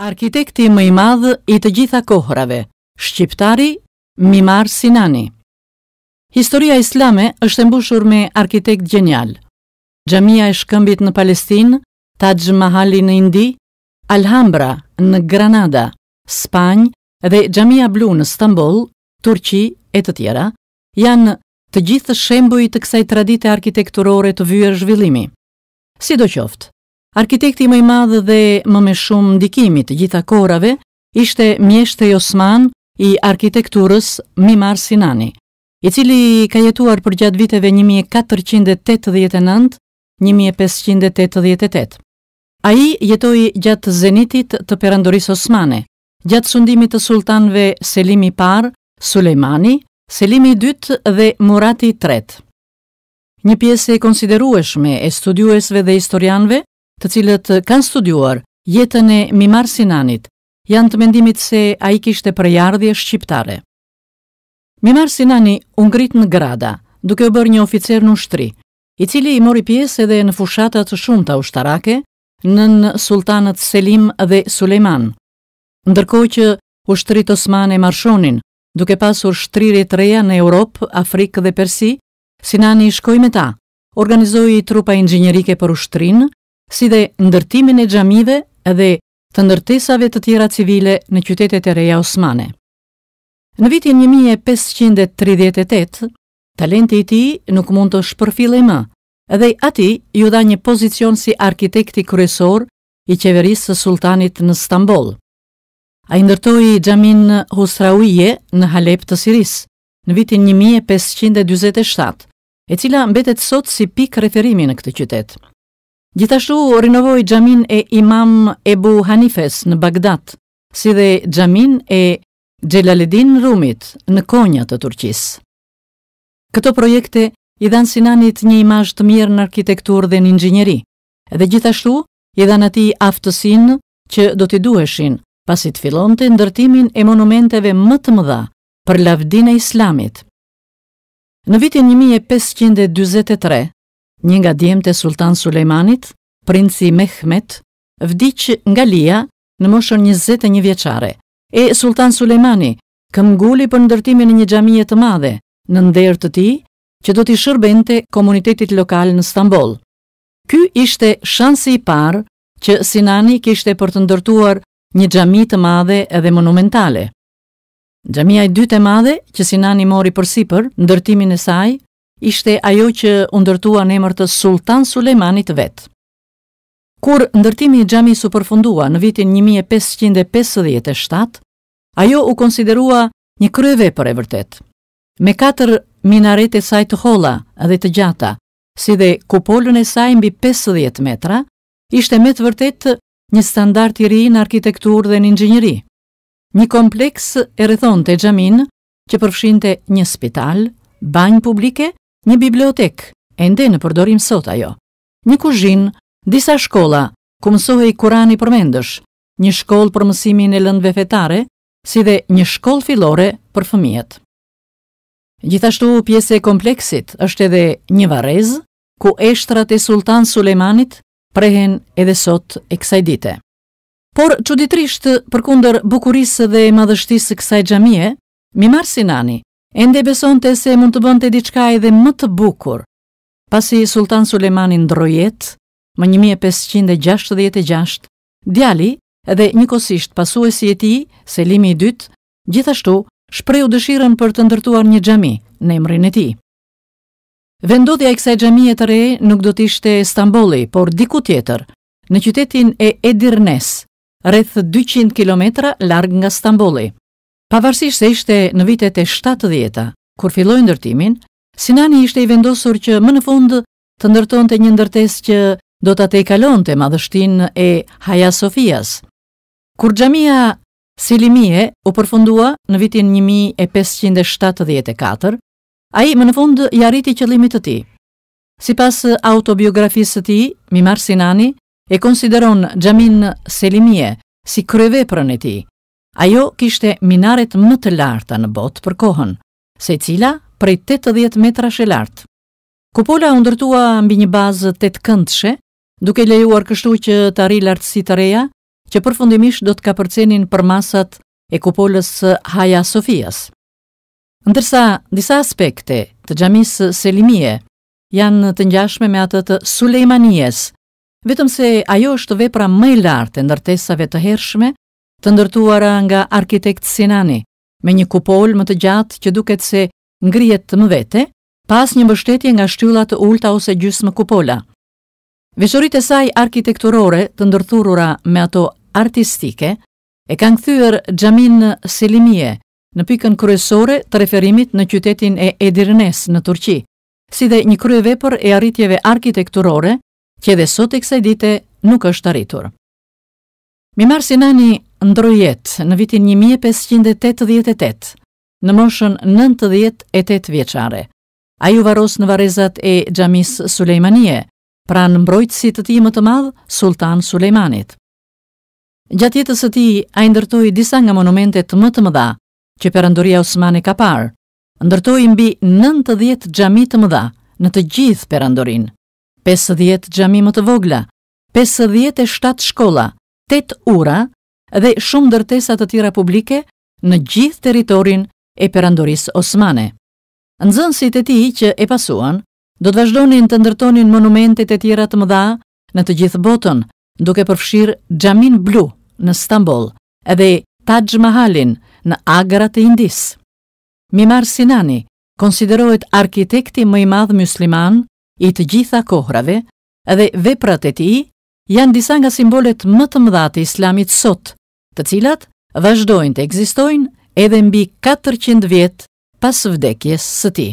Arkitekti më i madhë i të gjitha kohërave, Shqiptari Mimar Sinani. Historia islame është embushur me arkitekt gjenial. Gjamia e shkëmbit në Palestinë, Taj Mahali në Indi, Alhambra në Granada, Spanjë dhe Gjamia Blu në Stambol, Turqi e të tjera, janë të gjithë shembuj të kësaj tradite arkitekturore të vyër zhvillimi. Si do qoftë, Arkitekti më i madh dhe më me shumë ndikimi të gjitha kohërave ishte Mështej Osman, i arkitekturës Mimar Sinani, i cili ka jetuar për gjatë viteve 1489-1588. Ai jetoi gjatë zenitit të Perandorisë Osmane, gjatë sundimit të sultanëve Selimi I, Sulejmani, Selimi II dhe Murati III. Një pjesë e konsiderueshme e studiuesve dhe historianëve të cilët kanë studuar jetën e Mimar Sinanit, janë të mendimit se a i kishte përjardhje shqiptare. Mimar Sinani ungrit në grada, duke u bërë një oficer në ushtri, i cili i mori pjesë edhe në fushatat të shumë të ushtarake, në në sultanët Selim dhe Suleiman. Ndërko që ushtrit Osmane marshonin, duke pasur shtrirje të reja në Europë, Afrikë dhe Persi, Sinani i shkoj me ta, organizoi trupa ingjinerike për shtrinë, si dhe ndërtimin e gjamive dhe të ndërtesave të tjera civile në qytetet e reja Osmane. Në vitin 1538, talenti i ti nuk mund të shpërfile më, dhe ati ju dha një pozicion si arkitekti kryesor i qeverisë së sultanit në Stambol. A i ndërtoj gjamin Husrauje në Halep të Siris, në vitin 1527, e cila mbetet sot si pik referimi në këtë qytet. Gjithashtu rinovoj gjamin e imam Ebu Hanifes në Bagdad, si dhe gjamin e Gjelaledin Rumit në konja të Turqis. Këto projekte i dhanë Sinanit një imazh të mirë në arkitektur dhe në ingjineri, edhe gjithashtu i dhanë ati aftësin që do t'i duheshin pasit të të ndërtimin e monumenteve më të mëdha për lavdine islamit. Në vitin 1523, një nga djemë e Sultan Sulejmanit, princi Mehmet, vdiq nga Lia në moshën 21 vjeçare. E Sultan Sulejmani këm këmbguli për ndërtimin e një xhamie të madhe në nder të tij, që do t'i shërbente komunitetit lokal në Stambol. Ky ishte shansi i parë që Sinani kishte për të ndërtuar një xhami të madhe edhe monumentale. Xhamia e dytë e madhe që Sinani mori përsipër ndërtimin e saj ishte ajo që undërtua në emër të Sultan Sulejmanit vet. Kur ndërtimi i xhamisë u përfundua në vitin 1557, ajo u konsiderua një kryevepër e vërtet. Me katër minaret e saj të holla dhe të gjata, si dhe kupolën e saj mbi 50 metra, ishte me të vërtet një standard i ri në arkitekturë dhe në inxhinieri. Një kompleks e rrethonte xhamin që përfshinte një spital, banjë publike, një bibliotek, ende në përdorim sot ajo, një kuzhin, disa shkolla, ku mësohe i kurani përmendësh, një shkoll për mësimin e lëndve fetare, si dhe një shkoll filore për fëmijet. Gjithashtu pjese kompleksit është edhe një varez, ku eshtrat e Sultan Sulejmanit prehen edhe sot e kësaj dite. Por, që ditrisht, kunder bukurisë dhe madhështisë kësaj gjamie, Mimar Sinani, Ende besonte se mund të bënte diçka edhe më të bukur. Pasi Sultan Sulejmani ndrojet, më 1566, djali dhe njëkohësisht pasuesi i tij, Selimi i dytë, gjithashtu shprehu dëshirën për të ndërtuar një xhami në emrin e tij. Vendodhja e kësaj xhamie të re nuk do të ishte por diku tjetër, në qytetin e Edirnes, rreth 200 km larg nga Stambolli. Pavarësisht se ishte në vitet e 70-ta, kur filloi ndërtimin, Sinani ishte i vendosur që më në fund të ndërtonte një ndërtesë që do ta tejkalonte madhështinë e Haja Sofias. Kur xhamia Selimie u përfundua në vitin 1574, ai më në fund i arriti qëllimin e tij. Sipas autobiografisë së tij, Mimar Sinani e konsideron xhamin Selimie si kryeveprën e tij. Ajo kishte minaret më të larta në botë për kohën, se cila prej 80 metra shë lartë. Kupola u ndërtua mbi një bazë tetëkëndshe, duke lejuar kështu që të arrijë lartësi të reja, që përfundimisht do të kapërcenin për masat e kupolës së Haja Sofias. Ndërsa disa aspekte të xhamisë Selimie janë të ngjashme me atët të Sulejmanies, vetëm se ajo është vepra më e lartë e ndërtesave të hershme të ndërtuara nga arkitekt Sinani, me një kupol më të gjatë që duket se ngrihet të më vete, pas një mbështetje nga shtylla të ulta ose gjysmë kupola. Veshorit e saj arkitekturore të ndërthurura me ato artistike, e kanë këthyër Gjamin Selimie në pikën kryesore të referimit në qytetin e Edirnes në Turqi, si dhe një kryevepër e arritjeve arkitekturore që edhe sot e kësaj dite nuk është arritur. Mimar Sinani ndrojet në vitin 1588, në moshën 98 vjeçare. A ju varos në varezat e Gjamis Sulejmanie, pra në si të ti më të madhë Sultan Sulejmanit. Gjatë jetës së ti, a ndërtoj disa nga monumentet më të mëdha që përëndoria Osmani ka parë, ndërtoj mbi 90 gjami të mëdha në të gjithë përëndorin, 50 gjami më të vogla, 57 shkolla, 8 ura dhe shumë dërtesat të tjera publike në gjithë teritorin e perandoris Osmane. Nëzënsit e ti që e pasuan, do të vazhdonin të ndërtonin monumentet e tjera të mëdha në të gjithë botën, duke përfshirë Gjamin Blu në Stambol edhe Taj Mahalin në Agra të Indis. Mimar Sinani konsiderohet arkitekti më i madhë musliman i të gjitha kohrave edhe veprat e ti janë disa nga simbolet më të mëdha të islamit sot, të cilat vazhdojnë të egzistojnë edhe mbi 400 vjetë pas vdekjes së tij.